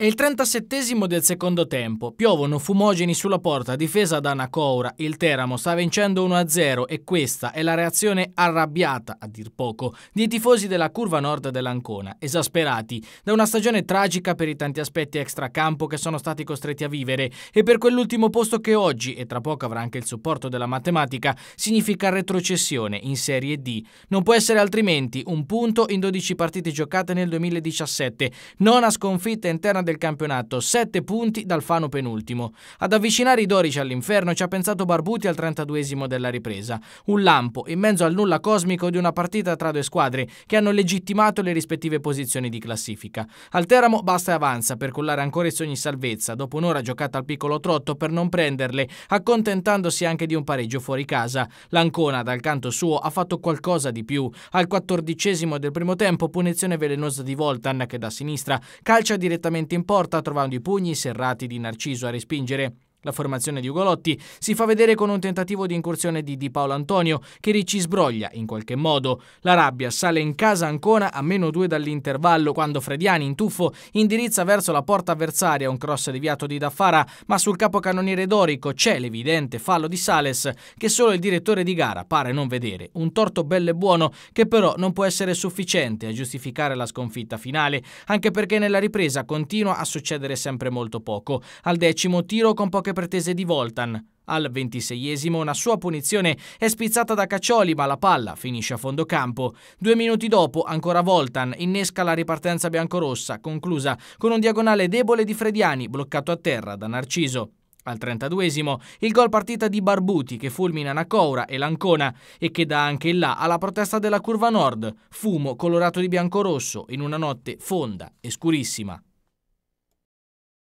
È il 37 del secondo tempo. Piovono fumogeni sulla porta difesa da Nacoura. Il Teramo sta vincendo 1-0 e questa è la reazione arrabbiata, a dir poco, dei tifosi della curva nord dell'Ancona, esasperati da una stagione tragica per i tanti aspetti extracampo che sono stati costretti a vivere e per quell'ultimo posto che oggi, e tra poco avrà anche il supporto della matematica, significa retrocessione in Serie D. Non può essere altrimenti un punto in 12 partite giocate nel 2017, non a sconfitta interna del campionato, 7 punti dal Fano penultimo. Ad avvicinare i dorici all'inferno ci ha pensato Barbuti al 32 della ripresa. Un lampo in mezzo al nulla cosmico di una partita tra due squadre che hanno legittimato le rispettive posizioni di classifica. Al Teramo basta e avanza per cullare ancora i sogni salvezza dopo un'ora giocata al piccolo trotto per non prenderle, accontentandosi anche di un pareggio fuori casa. L'Ancona dal canto suo ha fatto qualcosa di più. Al quattordicesimo del primo tempo punizione velenosa di Voltan che da sinistra calcia direttamente in in porta trovando i pugni serrati di Narciso a respingere. La formazione di Ugolotti si fa vedere con un tentativo di incursione di Di Paolo Antonio che Ricci sbroglia in qualche modo. La rabbia sale in casa ancora a meno due dall'intervallo quando Frediani in tuffo indirizza verso la porta avversaria un cross deviato di Daffara ma sul capocannoniere dorico c'è l'evidente fallo di Sales che solo il direttore di gara pare non vedere. Un torto bello e buono che però non può essere sufficiente a giustificare la sconfitta finale anche perché nella ripresa continua a succedere sempre molto poco. Al decimo tiro con poche che pretese di Voltan. Al ventiseiesimo una sua punizione è spizzata da Caccioli ma la palla finisce a fondo campo. Due minuti dopo ancora Voltan innesca la ripartenza biancorossa conclusa con un diagonale debole di Frediani bloccato a terra da Narciso. Al 32esimo il gol partita di Barbuti che fulmina Nacoura e Lancona e che dà anche il là alla protesta della curva nord, fumo colorato di biancorosso in una notte fonda e scurissima.